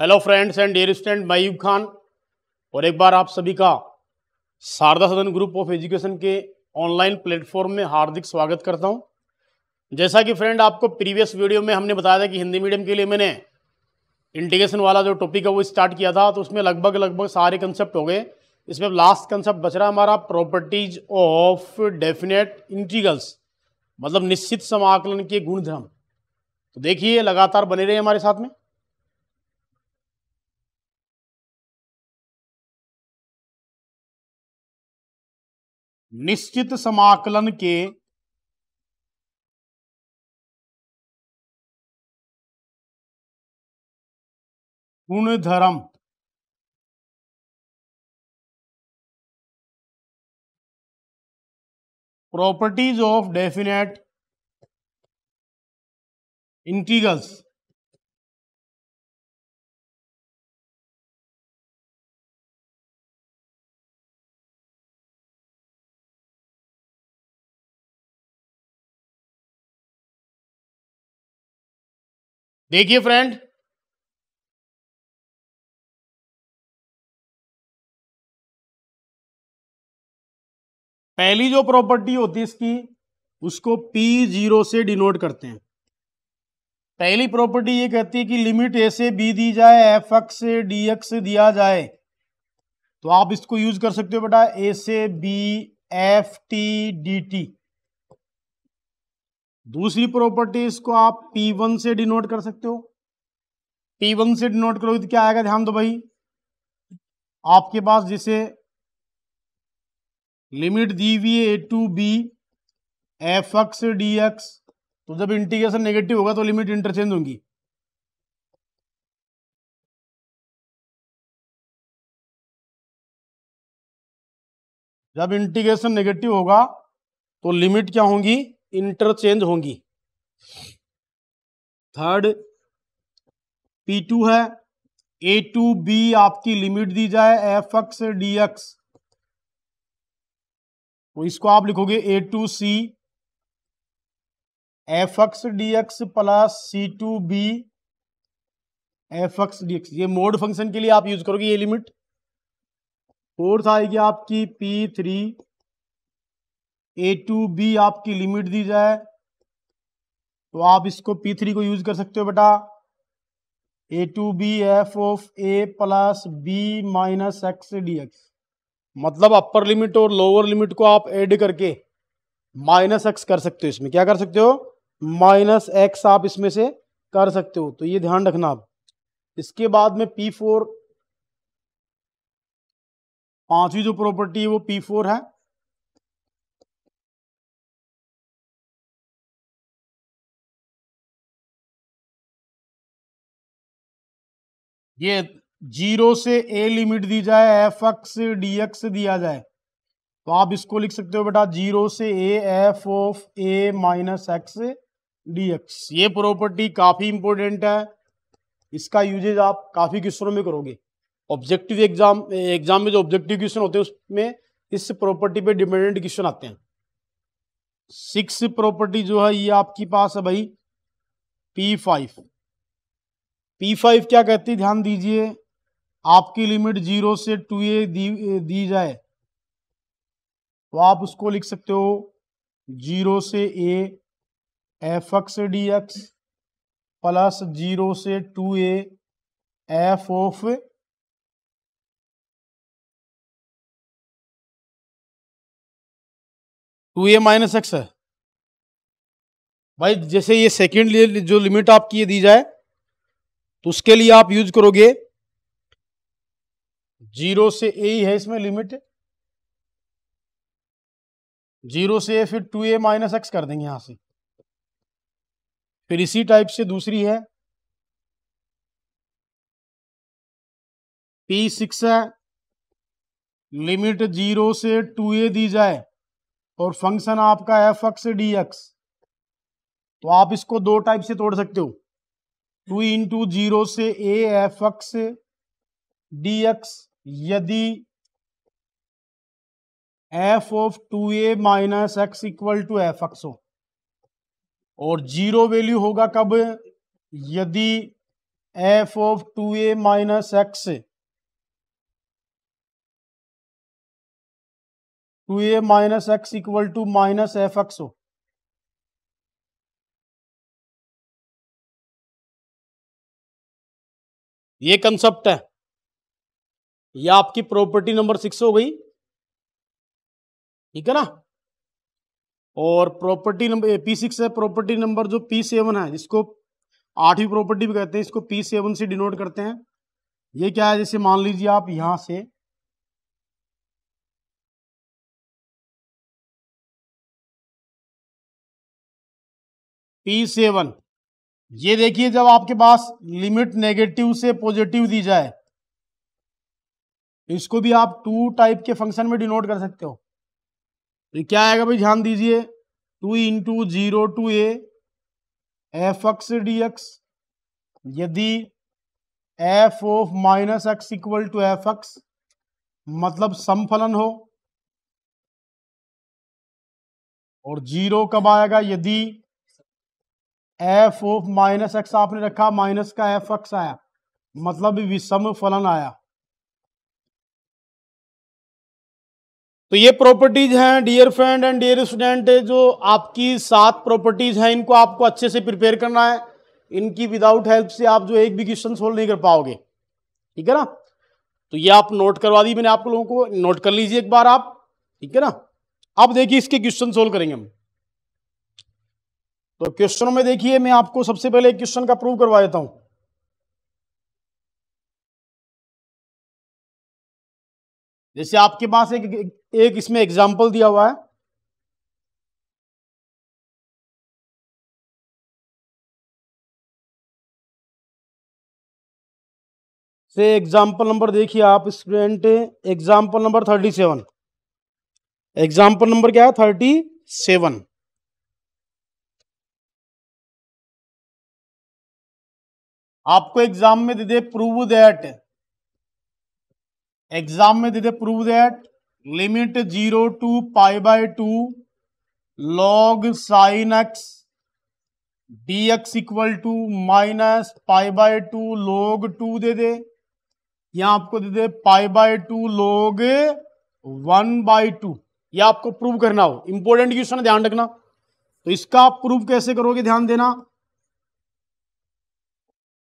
hello friends and dear student मैं यूब खान और एक बार आप सभी का Sharda Sadan group of education के ऑनलाइन प्लेटफॉर्म में हार्दिक स्वागत करता हूं जैसा कि फ्रेंड आपको प्रीवियस वीडियो में हमने बताया था कि हिंदी मीडियम के लिए मैंने इंटीग्रेशन वाला जो टॉपिक है वो स्टार्ट किया था तो उसमें लगभग लगभग सारे कंसेप्ट हो गए इसमें लास्ट कंसेप्ट बच रहा हमारा प्रॉपर्टीज ऑफ डेफिनेट इंटीगल्स मतलब निश्चित समाकलन के गुणधर्म तो देखिए लगातार बने रहे हमारे साथ में निश्चित समाकलन के गुणधर्म प्रॉपर्टीज ऑफ डेफिनेट इंटीगल्स देखिए फ्रेंड पहली जो प्रॉपर्टी होती है इसकी उसको पी जीरो से डिनोट करते हैं पहली प्रॉपर्टी ये कहती है कि लिमिट ए से बी दी जाए एफ एक्स से डी एक्स दिया जाए तो आप इसको यूज कर सकते हो बेटा ए से b f t d t दूसरी प्रॉपर्टी इसको आप P1 से डिनोट कर सकते हो P1 से डिनोट करोगे तो क्या आएगा ध्यान दो भाई आपके पास जिसे लिमिट दी हुई है a to b f x d x तो जब इंटीग्रेशन नेगेटिव होगा तो लिमिट इंटरचेंज होंगी जब इंटीग्रेशन नेगेटिव होगा तो लिमिट क्या होंगी इंटरचेंज होंगी थर्ड P2 है ए टू बी आपकी लिमिट दी जाए एफ एक्स डी एक्स तो इसको आप लिखोगे a to c f x d x plus c to b f x d x ये मोड फंक्शन के लिए आप यूज करोगे ये लिमिट फोर्थ आएगी आपकी p three a to b आपकी लिमिट दी जाए तो आप इसको पी थ्री को यूज कर सकते हो बेटा a to b f of a plus b minus x d x मतलब अपर लिमिट और लोअर लिमिट को आप ऐड करके माइनस एक्स कर सकते हो इसमें क्या कर सकते हो माइनस एक्स आप इसमें से कर सकते हो तो ये ध्यान रखना आप इसके बाद में पी फोर पांचवी जो प्रॉपर्टी है वो पी फोर है ये जीरो से ए लिमिट दी जाए एफ एक्स डी एक्स दिया जाए तो आप इसको लिख सकते हो बेटा जीरो से a f of a minus x d x ये प्रॉपर्टी काफ़ी इंपॉर्टेंट है इसका यूजेज आप काफ़ी क्वेश्चनों में करोगे ऑब्जेक्टिव एग्जाम एग्जाम में जो ऑब्जेक्टिव क्वेश्चन होते हैं उसमें इस प्रॉपर्टी पे डिपेंडेंट क्वेश्चन आते हैं सिक्स प्रॉपर्टी जो है ये आपके पास है भाई पी फाइव पी फाइव क्या कहती है ध्यान दीजिए आपकी लिमिट जीरो से टू ए दी दी जाए तो आप उसको लिख सकते हो जीरो से a f x d x plus zero से two a f of two a minus x है भाई जैसे ये सेकेंड जो लिमिट आपकी ये दी जाए तो उसके लिए आप यूज करोगे जीरो से ए ही है इसमें लिमिट जीरो से ए फिर टू ए माइनस एक्स कर देंगे यहां से फिर इसी टाइप से दूसरी है पी सिक्स है लिमिट जीरो से टू ए दी जाए और फंक्शन आपका एफ एक्स डी एक्स तो आप इसको दो टाइप से तोड़ सकते हो टू इंटू जीरो से a f x d x यदि f of two a minus x equal to f x हो और जीरो वैल्यू होगा कब यदि f of two a minus x two a minus x equal to minus f x हो ये concept है ये आपकी प्रॉपर्टी नंबर सिक्स हो गई ठीक है ना और प्रॉपर्टी नंबर पी सिक्स है प्रॉपर्टी नंबर जो पी सेवन है जिसको आठवीं प्रॉपर्टी भी कहते हैं इसको पी सेवन से डिनोट करते हैं ये क्या है जैसे मान लीजिए आप यहां से पी सेवन ये देखिए जब आपके पास लिमिट नेगेटिव से पॉजिटिव दी जाए इसको भी आप टू टाइप के फंक्शन में डिनोट कर सकते हो तो क्या आएगा भाई ध्यान दीजिए two into zero to f x d x यदि f of minus x equal to f x मतलब समफलन हो और जीरो कब आएगा यदि एफ ऑफ माइनस एक्स आपने रखा माइनस का एफ एक्स आया मतलब विषम फलन आया तो ये प्रॉपर्टीज हैं dear friend and dear student जो आपकी सात प्रॉपर्टीज हैं इनको आपको अच्छे से प्रिपेयर करना है इनकी विदाउट हेल्प से आप जो एक भी क्वेश्चन सोल्व नहीं कर पाओगे ठीक है ना तो ये आप नोट करवा दी मैंने आप लोगों को नोट कर लीजिए एक बार आप ठीक है ना अब देखिए इसके क्वेश्चन सोल्व करेंगे हम तो क्वेश्चनों में देखिए मैं आपको सबसे पहले एक क्वेश्चन का प्रूव करवा देता हूं जैसे आपके पास एक एक इसमें एग्जाम्पल दिया हुआ है से एग्जाम्पल नंबर देखिए आप student example number thirty seven example number क्या है थर्टी सेवन आपको एग्जाम में दे दे प्रूव दैट एग्जाम में दे दे prove that limit zero to pi by two log sin x d x equal to minus pi by two log two दे दे या आपको दे दे pi by two log one by two ये आपको प्रूव करना हो इंपोर्टेंट क्वेश्चन ध्यान रखना तो इसका प्रूव कैसे करोगे ध्यान देना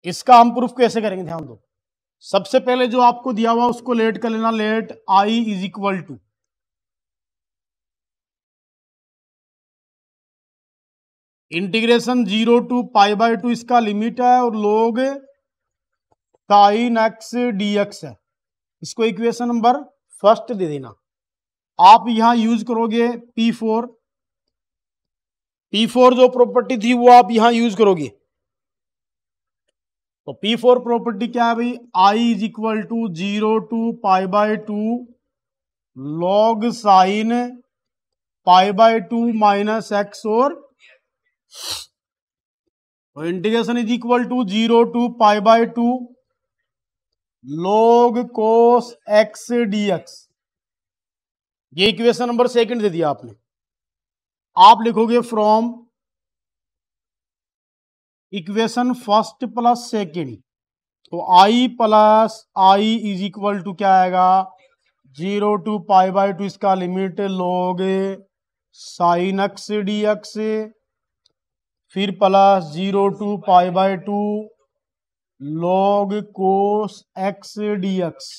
इसका हम प्रूफ कैसे करेंगे ध्यान दो सबसे पहले जो आपको दिया हुआ उसको लेट कर लेना let I is equal to integration zero to pi by two इसका लिमिट है और log sin x d x है इसको इक्वेशन नंबर फर्स्ट दे देना आप यहां यूज करोगे पी फोर पी फोर जो प्रॉपर्टी थी वो आप यहां यूज करोगे तो पी फोर प्रॉपर्टी क्या है भाई I is equal to zero to pi by two log sin pi by two minus x और integration is equal to zero to pi by two log cos x d x ये equation number second दे दिया आपने आप लिखोगे from equation first plus second तो I plus I is equal to क्या आएगा zero to pi by two इसका limit log sin x d x फिर plus zero to pi by two log cos x d x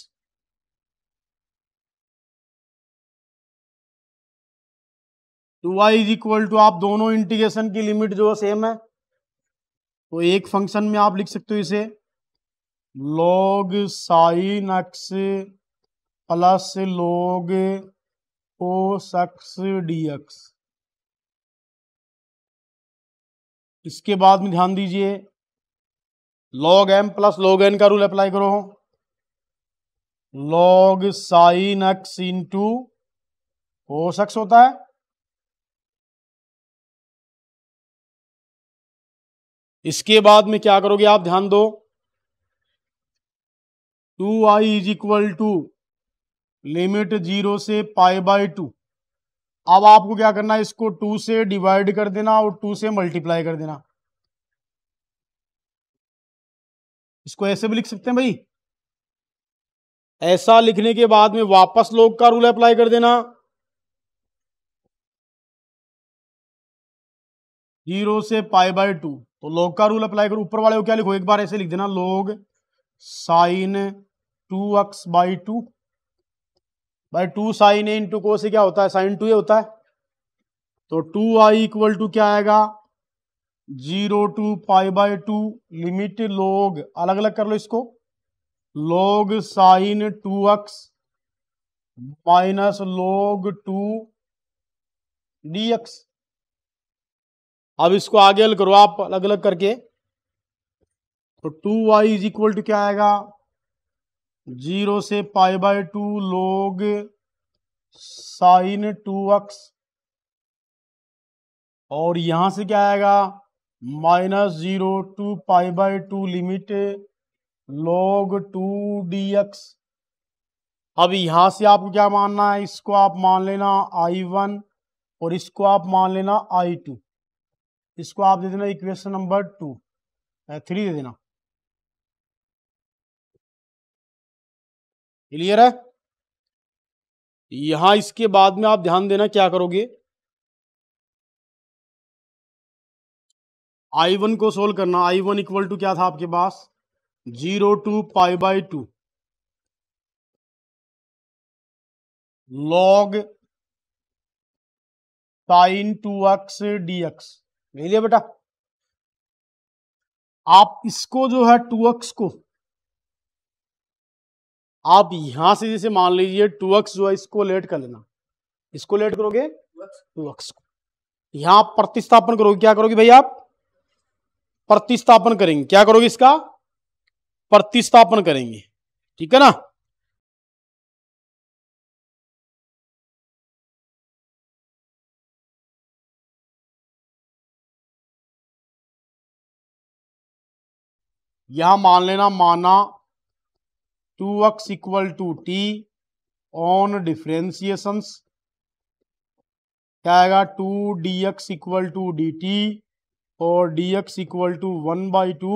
two y is equal to आप दोनों integration की limit जो है same है तो एक फंक्शन में आप लिख सकते हो इसे log sin x plus log cos x d x इसके बाद में ध्यान दीजिए log m plus log n का रूल अप्लाई करो log sin x into cos x होता है इसके बाद में क्या करोगे आप ध्यान दो two I is equal to limit zero से पाई बाई टू अब आपको क्या करना है इसको टू से डिवाइड कर देना और टू से मल्टीप्लाई कर देना इसको ऐसे भी लिख सकते हैं भाई ऐसा लिखने के बाद में वापस लोग का रूल अप्लाई कर देना जीरो से पाई बाय टू तो लोग का रूल अप्लाई करो ऊपर वाले को क्या लिखो एक बार ऐसे लिख देना log sin two x by two by two sin a into को से क्या होता है साइन टू ए होता है तो टू आई इक्वल टू क्या आएगा zero to pi by two limit log अलग अलग कर लो इसको log sin two x minus log two d x अब इसको आगे करो आप अलग अलग करके तो two y is equal to क्या आएगा जीरो से pi by two log sin two x और यहां से क्या आएगा minus zero to pi by two limit log two d x अब यहां से आपको क्या मानना है इसको आप मान लेना आई वन और इसको आप मान लेना आई टू इसको आप दे देना इक्वेशन नंबर टू थ्री दे देना क्लियर है यहां इसके बाद में आप ध्यान देना क्या करोगे आई वन को सोल्व करना आई वन इक्वल टू क्या था आपके पास zero to pi by two log sin two x d x ले लिया बेटा आप इसको जो है टू एक्स को आप यहां से जैसे मान लीजिए टू एक्स जो है इसको लेट कर लेना इसको लेट करोगे टू एक्स को यहां प्रतिस्थापन करोगे क्या करोगे भाई आप प्रतिस्थापन करेंगे क्या करोगे इसका प्रतिस्थापन करेंगे ठीक है ना यहां मान लेना माना two x equal to t on differentiations क्या आएगा two d x equal to d t और d x equal to one by two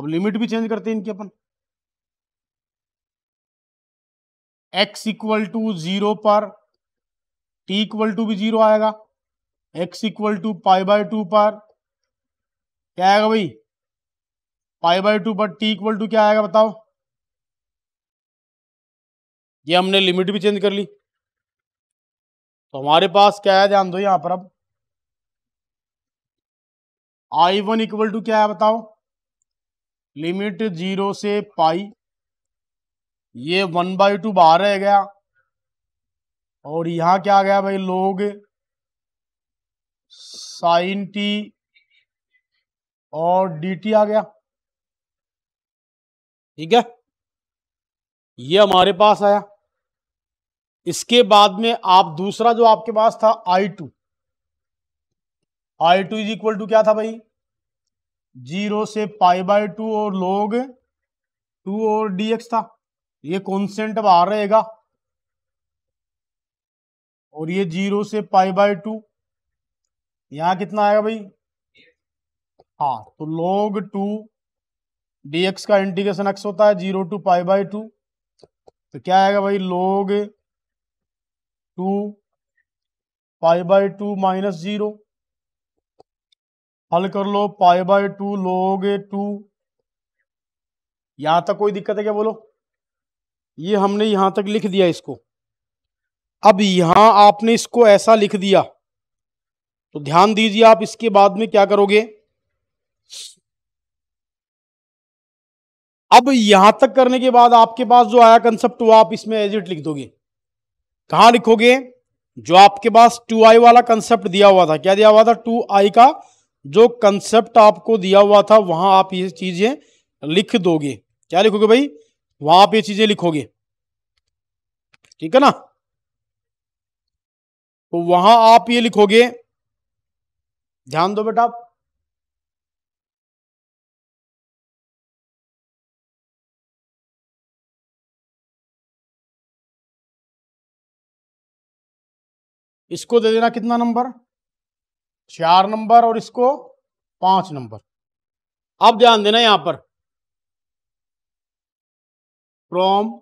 अब लिमिट भी चेंज करते हैं इनकी अपन एक्स इक्वल टू जीरो पर टी इक्वल टू भी जीरो आएगा x equal to pi by two पर क्या आएगा भाई pi by two but t equal to क्या आएगा बताओ ये हमने लिमिट भी चेंज कर ली तो हमारे पास क्या है ध्यान दो यहां पर अब आई वन इक्वल टू क्या है बताओ लिमिट जीरो से पाई ये वन बाई टू बाहर रह गया और यहां क्या आ गया भाई लोग साइन टी और डी टी आ गया ठीक है ये हमारे पास आया इसके बाद में आप दूसरा जो आपके पास था I two I two is equal to क्या था भाई जीरो से पाई बाय टू और लोग टू और डीएक्स था ये कॉन्सेंट अब आ रहेगा और ये जीरो से पाई बाय टू यहां कितना आएगा भाई हाँ तो लोग टू डीएक्स का इंटीग्रेशन एक्स होता है zero to pi by two तो क्या आएगा भाई log two pi by two minus zero हल कर लो pi by two log two यहां तक कोई दिक्कत है क्या बोलो ये हमने यहां तक लिख दिया इसको अब यहां आपने इसको ऐसा लिख दिया तो ध्यान दीजिए आप इसके बाद में क्या करोगे अब यहां तक करने के बाद आपके पास जो आया कंसेप्ट वो आप इसमें एजिट लिख दोगे कहा लिखोगे जो आपके पास टू आई वाला कंसेप्ट दिया हुआ था क्या दिया हुआ था टू आई का जो कंसेप्ट आपको दिया हुआ था वहां आप ये चीजें लिख दोगे क्या लिखोगे भाई वहां आप ये चीजें लिखोगे ठीक है ना तो वहां आप ये लिखोगे ध्यान दो बेटा इसको दे देना कितना नंबर चार नंबर और इसको पांच नंबर अब ध्यान देना यहां पर from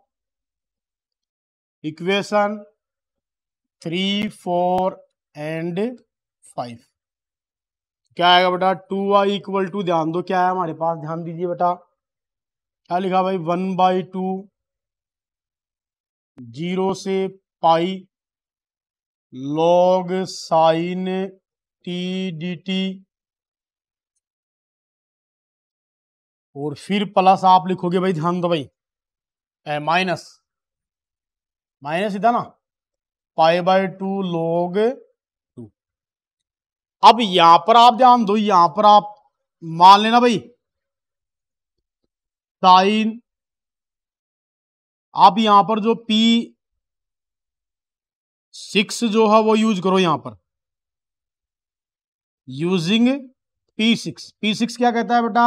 equation three four and five क्या आएगा बेटा टू आई इक्वल टू ध्यान दो क्या है हमारे पास ध्यान दीजिए बेटा क्या लिखा भाई वन बाई टू जीरो से pi log sin t d t और फिर प्लस आप लिखोगे भाई ध्यान दो भाई ए माइनस माइनस इधर ना pi by two log two अब यहां पर आप ध्यान दो यहां पर आप मान लेना भाई साइन आप यहां पर जो पी सिक्स जो है वो यूज करो यहां पर using p six p six क्या कहता है बेटा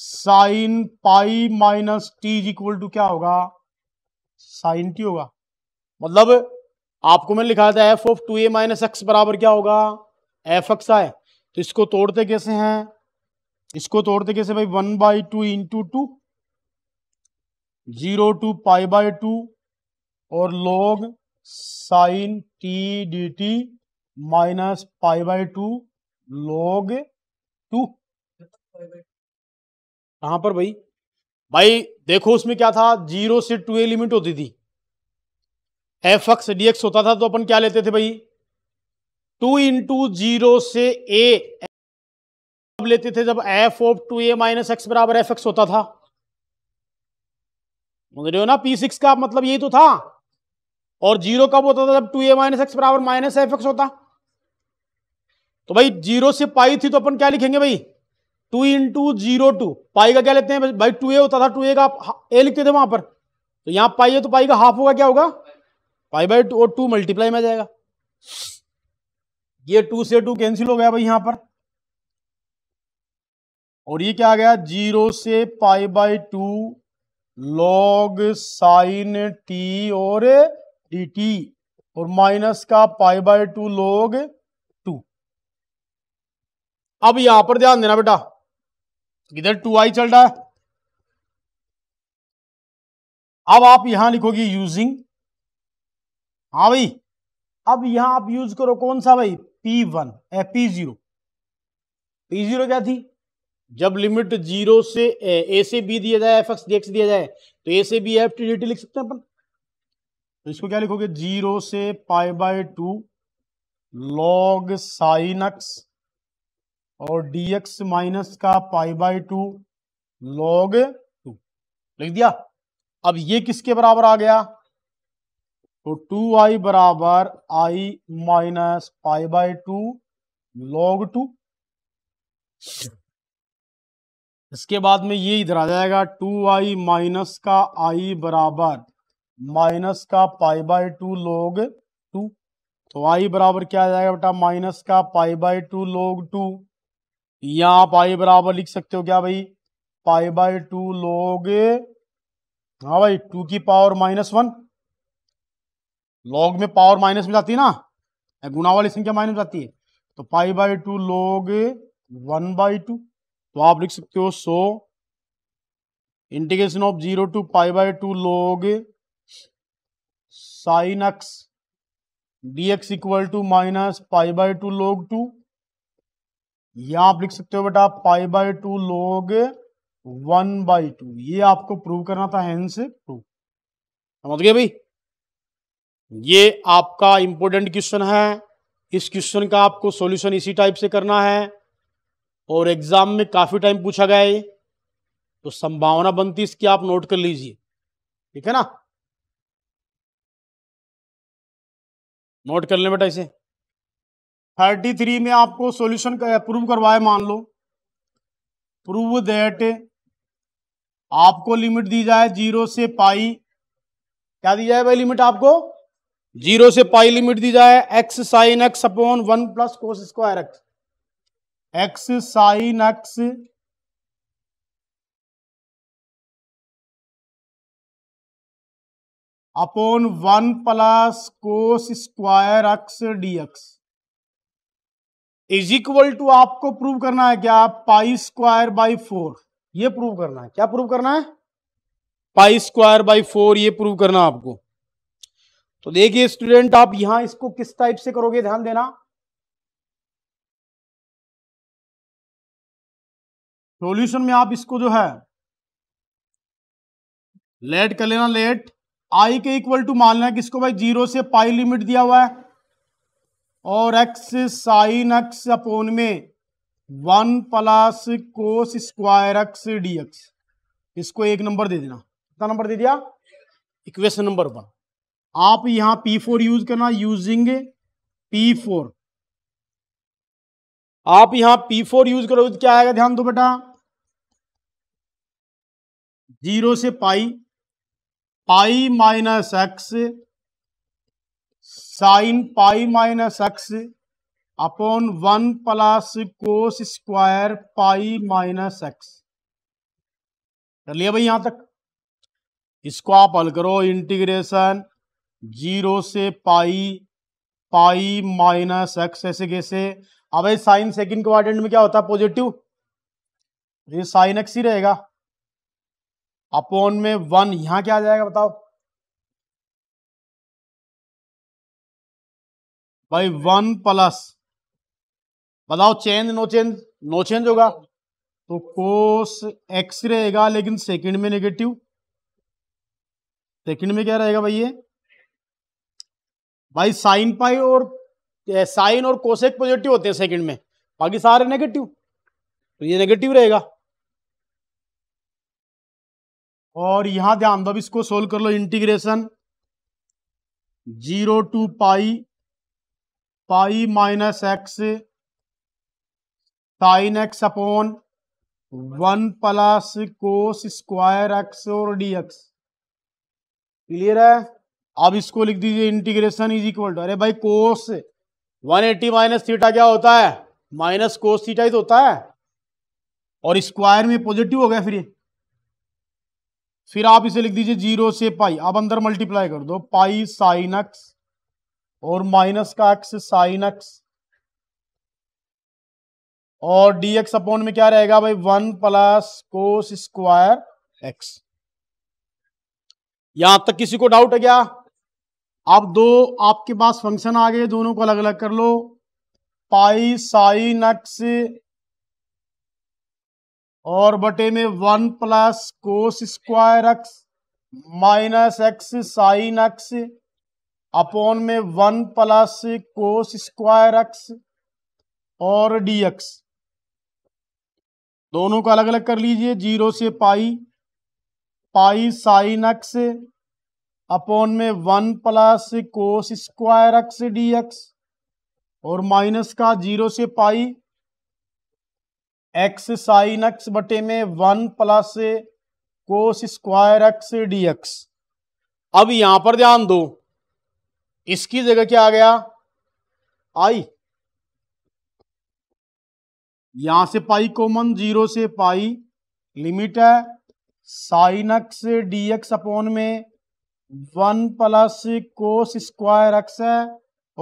sin pi minus t is equal to क्या होगा साइन टी होगा मतलब आपको मैंने लिखा था f of two a minus x बराबर क्या होगा एफ एक्स आए तो इसको तोड़ते कैसे हैं इसको तोड़ते कैसे भाई one by two into two zero to pi by two और log sin t d t minus pi by two log two कहां पर भाई भाई देखो उसमें क्या था जीरो से टू ए लिमिट होती थी एफ एक्स डी एक्स होता था तो अपन क्या लेते थे भाई टू इंटू जीरो से ए लेते थे जब f of two a minus x बराबर एफ एक्स होता था समझ रहे हो ना पी सिक्स का मतलब यही तो था और जीरो कब होता था जब टू ए माइनस एक्स बराबर माइनस एफ एक्स होता तो भाई जीरो से पाई थी तो अपन क्या लिखेंगे भाई two into zero to pi का क्या लेते हैं भाई टू ए होता था टू ए का ए लिखते थे वहां पर तो यहां पाई है तो पाई का हाफ होगा क्या होगा पाई बाई टू और टू मल्टीप्लाई में जाएगा ये टू से टू कैंसिल हो गया भाई यहां पर और ये क्या आ गया जीरो से pi by two log sin t और ए डी टी और माइनस का pi by two log two अब यहां पर ध्यान देना बेटा इधर टू आई चल रहा है अब आप यहां लिखोगे यूजिंग हाँ भाई अब यहां आप यूज करो कौन सा भाई p one p zero p zero क्या थी जब लिमिट जीरो से ए से बी दिया जाए एफ एक्स डी एक्स दिया जाए तो ए से b f t d t लिख सकते हैं अपन तो इसको क्या लिखोगे जीरो से pi by two log sin x और डीएक्स माइनस का pi by two log two लिख दिया अब ये किसके बराबर आ गया तो टू आई बराबर I minus pi by two log two इसके बाद में ये इधर आ जाएगा टू आई माइनस का आई बराबर माइनस का pi by two log two तो आई बराबर क्या आ जाएगा बेटा माइनस का pi by two log two यहां आप आई बराबर लिख सकते हो क्या भाई पाई बाय टू लोग हाँ भाई टू की पावर माइनस वन लॉग में पावर माइनस में जाती है ना गुना वाली संख्या माइनस जाती है तो pi by two log one by two तो आप लिख सकते हो so integration of zero to pi by two log sin x d x equal to minus pi by two log two यहां आप लिख सकते हो बेटा pi by two log one by two ये आपको प्रूव करना था हैंड से प्रूव समझ गए भाई ये आपका इंपोर्टेंट क्वेश्चन है इस क्वेश्चन का आपको सॉल्यूशन इसी टाइप से करना है और एग्जाम में काफी टाइम पूछा गया है तो संभावना बनती इसकी आप नोट कर लीजिए ठीक है ना नोट कर ले बेटा इसे थर्टी थ्री में आपको सॉल्यूशन प्रूव करवाए मान लो प्रूव दैट आपको लिमिट दी जाए जीरो से पाई क्या दी जाए भाई लिमिट आपको जीरो से पाई लिमिट दी जाए x sine x upon one plus cos square x x sine x upon one plus cos square x d x is equal to आपको प्रूव करना है क्या पाई स्क्वायर बाई फोर ये prove करना है क्या प्रूव करना है पाई स्क्वायर बाई फोर ये प्रूव करना आपको तो देखिए स्टूडेंट आप यहां इसको किस टाइप से करोगे ध्यान देना सॉल्यूशन में आप इसको जो है लेट कर लेना लेट आई के इक्वल टू मान लेना किसको भाई जीरो से पाई लिमिट दिया हुआ है और एक्स साइन एक्स अपोन में one plus cos square x d x इसको एक नंबर दे देना कितना नंबर दे दिया इक्वेशन नंबर वन आप यहां पी फोर यूज करना यूजिंग पी फोर आप यहां पी फोर यूज करोगे क्या आएगा ध्यान दो बेटा जीरो से pi pi minus x sine pi minus x upon one plus cos square pi minus x कर लिया भाई यहां तक इसको आप हल करो इंटीग्रेशन जीरो से पाई पाई माइनस एक्स ऐसे कैसे अब साइन सेकंड क्वाड्रेंट में क्या होता है पॉजिटिव तो ये साइन एक्स ही रहेगा अपॉन में वन यहां क्या आ जाएगा बताओ भाई वन प्लस बताओ change no change no change होगा तो कोस एक्स रहेगा लेकिन सेकंड में नेगेटिव सेकंड में क्या रहेगा भाई ये भाई साइन पाई और साइन और कोसेक पॉजिटिव होते हैं सेकंड में बाकी सारे नेगेटिव तो ये नेगेटिव रहेगा और यहां ध्यान दो अब इसको सोल्व कर लो integration zero to pi pi minus x sine x upon one plus cos square x और डी एक्स क्लियर है अब इसको लिख दीजिए इंटीग्रेशन इज इक्वल टू अरे भाई कोस 180 एट्टी माइनस थीटा क्या होता है माइनस कोस थीटा ही तो होता है और स्क्वायर में पॉजिटिव हो गया फिर ये फिर आप इसे लिख दीजिए जीरो से पाई अब अंदर मल्टीप्लाई कर दो पाई साइन एक्स और माइनस का एक्स साइन एक्स और डी एक्स अपॉन में क्या रहेगा भाई one plus cos square x यहां तक किसी को डाउट है क्या आप दो आपके पास फंक्शन आ गए दोनों को अलग अलग कर लो पाई साइन एक्स और बटे में one plus cos square x minus x sine x upon में one plus cos square x और डी एक्स दोनों को अलग अलग कर लीजिए जीरो से pi pi sine x upon में one plus cos square x d x और माइनस का जीरो से पाई एक्स साइन एक्स बटे में one plus cos square x d x अब यहां पर ध्यान दो इसकी जगह क्या आ गया आई यहां से पाई कॉमन जीरो से पाई लिमिट है sine x d x upon में one plus cos square x है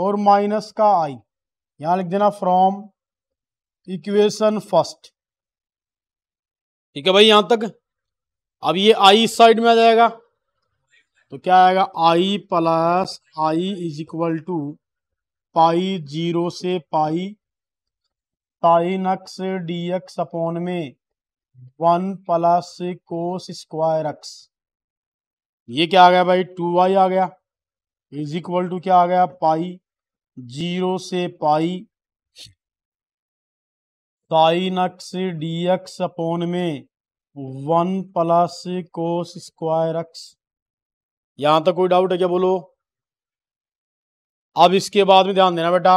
और माइनस का आई यहां लिख देना फ्रॉम इक्वेशन फर्स्ट ठीक है भाई यहां तक अब ये आई इस साइड में आ जाएगा तो क्या आएगा I plus I is equal to pi zero से pi sine x d x upon में one plus cos square x ये क्या आ गया भाई टू वाई आ गया इज इक्वल टू क्या आ गया पाई जीरो से pi sine x d x upon में one plus cos square x यहां तक कोई डाउट है क्या बोलो अब इसके बाद में ध्यान देना बेटा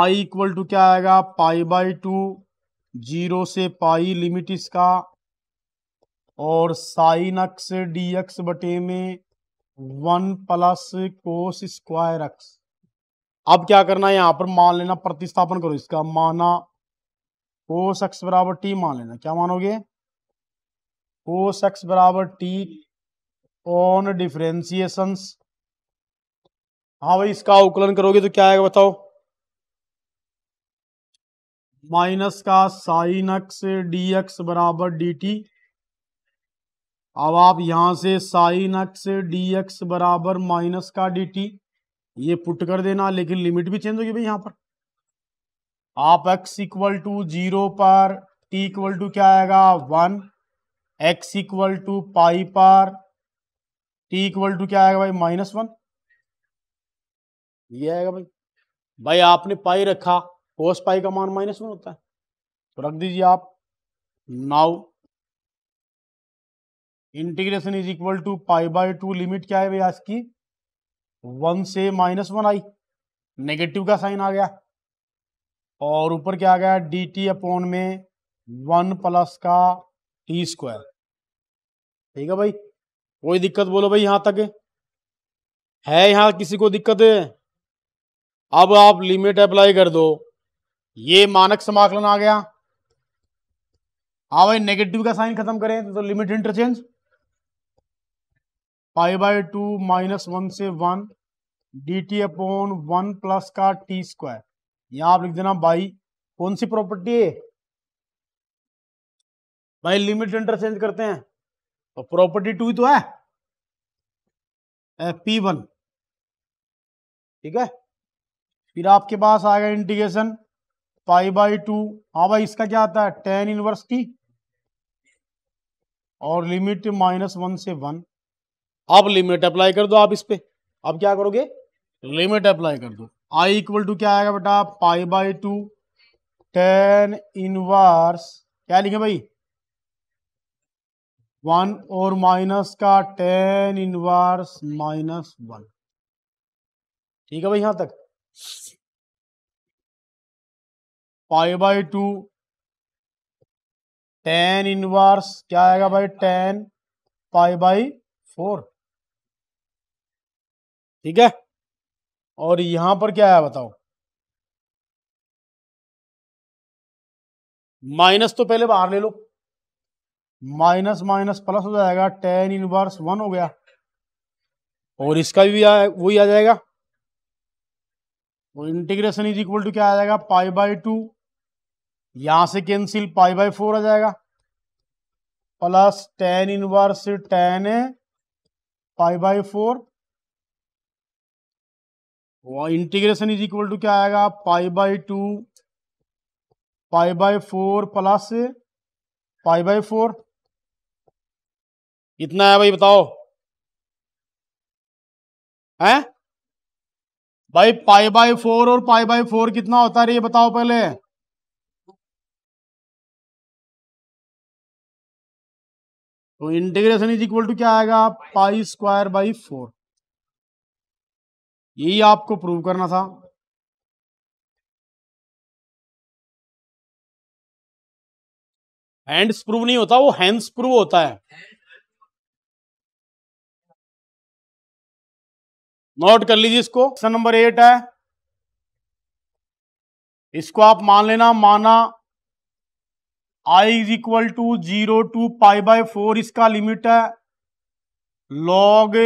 आई इक्वल टू क्या आएगा पाई बाई टू जीरो से पाई लिमिट इसका और साइन एक्स डी एक्स बटे में one plus cos square x अब क्या करना है यहां पर मान लेना प्रतिस्थापन करो इसका माना कोस एक्स बराबर टी मान लेना क्या मानोगे कोस एक्स बराबर टी ऑन डिफ्रेंसिएशन हाँ भाई इसका अवकलन करोगे तो क्या आएगा बताओ माइनस का साइन एक्स डी एक्स बराबर डी टी अब आप यहां से साइन एक्स डी एक्स बराबर माइनस का डी टी ये पुट कर देना लेकिन लिमिट भी चेंज होगी भाई यहां पर आप x इक्वल टू जीरो पर t इक्वल टू क्या आएगा one x equal to pi पर t इक्वल टू क्या आएगा भाई माइनस वन ये आएगा भाई भाई आपने पाई रखा कोस पाई का मान माइनस वन होता है तो रख दीजिए आप now integration is equal to pi by two limit क्या है भाई आज की वन से माइनस वन आई नेगेटिव का साइन आ गया और ऊपर क्या आ गया डी टी अपॉन में वन प्लस का टी स्क्वायर ठीक है भाई कोई दिक्कत बोलो भाई यहां तक है यहां किसी को दिक्कत है अब आप लिमिट अप्लाई कर दो ये मानक समाकलन आ गया हाँ भाई नेगेटिव का साइन खत्म करें तो limit interchange pi by two minus one से one d t upon one plus का टी स्क्वायर यहां आप लिख देना बाई कौन सी प्रॉपर्टी है भाई लिमिट इंटरचेंज करते हैं तो प्रॉपर्टी टू ही तो है पी वन ठीक है फिर आपके पास आएगा इंटीग्रेशन पाई बाई टू हाँ भाई इसका क्या आता है टेन इनवर्स की और लिमिट माइनस वन से वन आप लिमिट अप्लाई कर दो आप इस पे आप क्या करोगे लिमिट अप्लाई कर दो आई इक्वल टू क्या आएगा बेटा pi by two tan inverse क्या लिखे भाई वन और माइनस का टेन इनवर्स माइनस वन ठीक है भाई यहां तक pi by two tan inverse क्या आएगा भाई टेन पाई बाई फोर ठीक है और यहां पर क्या आया बताओ माइनस तो पहले बाहर ले लो माइनस माइनस प्लस हो जाएगा टेन इनवर्स वन हो गया और इसका भी आ, वही आ जाएगा और इंटीग्रेशन इज इक्वल टू क्या आ जाएगा पाई बाय टू यहां से कैंसिल पाई बाय फोर आ जाएगा plus tan inverse tan pi by four integration is equal to क्या आएगा pi by two pi by four plus pi by four इतना है भाई बताओ हैं भाई पाई बाई फोर और पाई बाई फोर कितना होता है ये बताओ पहले तो इंटीग्रेशन इज इक्वल टू क्या आएगा पाई स्क्वायर बाई फोर यही आपको प्रूव करना था हैंड्स प्रूव नहीं होता वो हैंड्स प्रूव होता है नोट कर लीजिए इसको क्वेश्चन नंबर एट है इसको आप मान लेना माना I is equal to zero to pi by four इसका लिमिट है log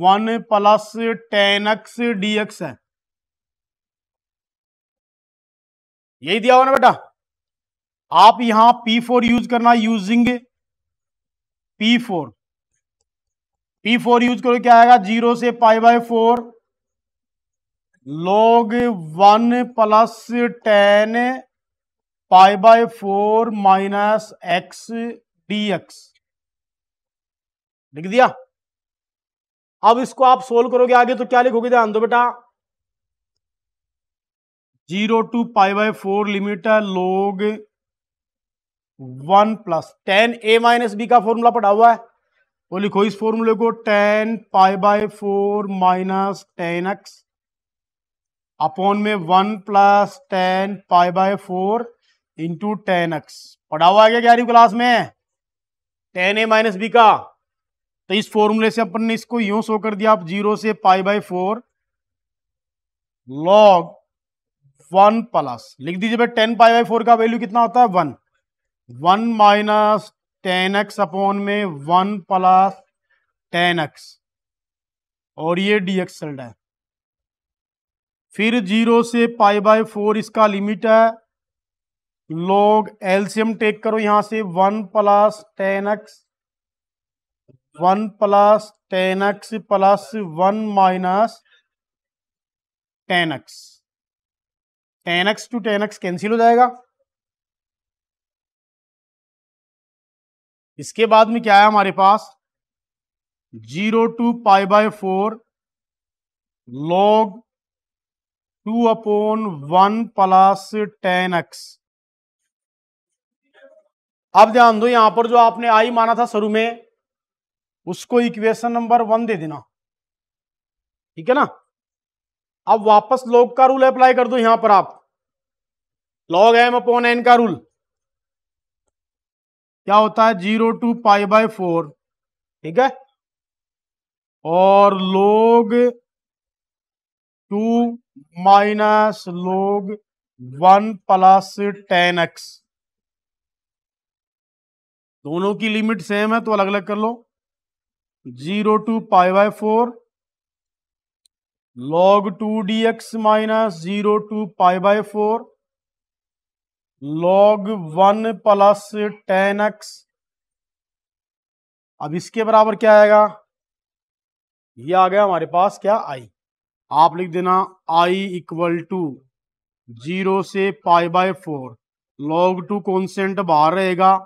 one plus tan x d x है यही दिया हुआ ना बेटा आप यहां पी फोर यूज करना using P four P four use करो क्या आएगा जीरो से pi by four log one plus tan pi by four minus x d x लिख दिया अब इसको आप सोल्व करोगे आगे तो क्या लिखोगे ध्यान दो बेटा zero to pi by four limit है log one plus tan A minus B का फॉर्मूला पढ़ा हुआ है वो लिखो इस फॉर्मूले को tan pi by four minus tan x upon में one plus tan pi by four into tan x पढ़ा हुआ है क्या क्या क्लास में टेन ए माइनस बी का तो इस फॉर्मूले से अपन ने इसको यूं शो कर दिया आप जीरो से pi by four log one plus लिख दीजिए भाई टेन पाई बाई फोर का वैल्यू कितना होता है one one minus tan x upon में वन प्लस टेन एक्स और ये डी एक्स चल रहा है फिर जीरो से पाई बाय फोर इसका लिमिट है लोग एलसीएम टेक करो यहां से one plus tan x one plus tan x plus one minus tan x tan x two tan x cancel हो जाएगा इसके बाद में क्या है हमारे पास zero to pi by four log two upon one plus tan x अब ध्यान दो यहां पर जो आपने आई माना था शुरू में उसको इक्वेशन नंबर वन दे देना ठीक है ना अब वापस लॉग का रूल अप्लाई कर दो यहां पर आप लॉग एम अपॉन एन का रूल क्या होता है zero to pi by four ठीक है और log two minus log one plus tan x दोनों की लिमिट सेम है तो अलग अलग कर लो zero to pi by four log two d x minus zero to pi by four log one plus tan x अब इसके बराबर क्या आएगा ये आ गया हमारे पास क्या आई आप लिख देना आई इक्वल टू जीरो से pi by four log two constant बाहर रहेगा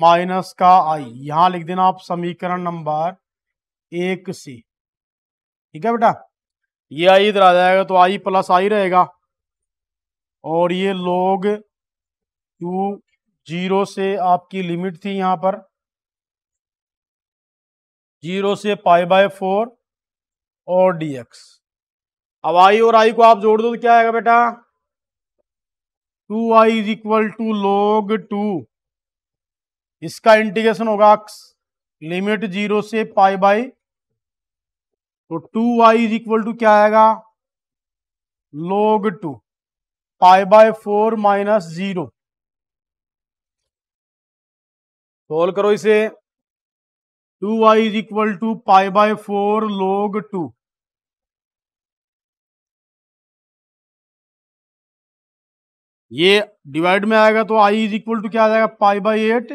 माइनस का आई यहां लिख देना आप समीकरण नंबर एक से ठीक है बेटा ये आई इधर आ जाएगा तो आई प्लस आई रहेगा और ये लोग टू जीरो से आपकी लिमिट थी यहां पर जीरो से पाई बाय फोर और डीएक्स अब आई और आई को आप जोड़ दो तो क्या आएगा बेटा two I is equal to log two इसका इंटीग्रेशन होगा लिमिट जीरो से पाई बाई तो two y is equal to क्या आएगा log two pi by four minus zero solve करो इसे two y is equal to pi by four log two ये divide में आएगा तो आई इज इक्वल टू क्या आ जाएगा pi by eight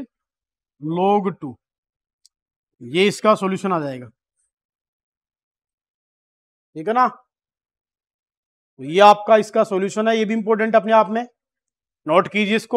log two ये इसका सॉल्यूशन आ जाएगा ठीक है ना तो ये आपका इसका सॉल्यूशन है ये भी इंपॉर्टेंट अपने आप में नोट कीजिए इसको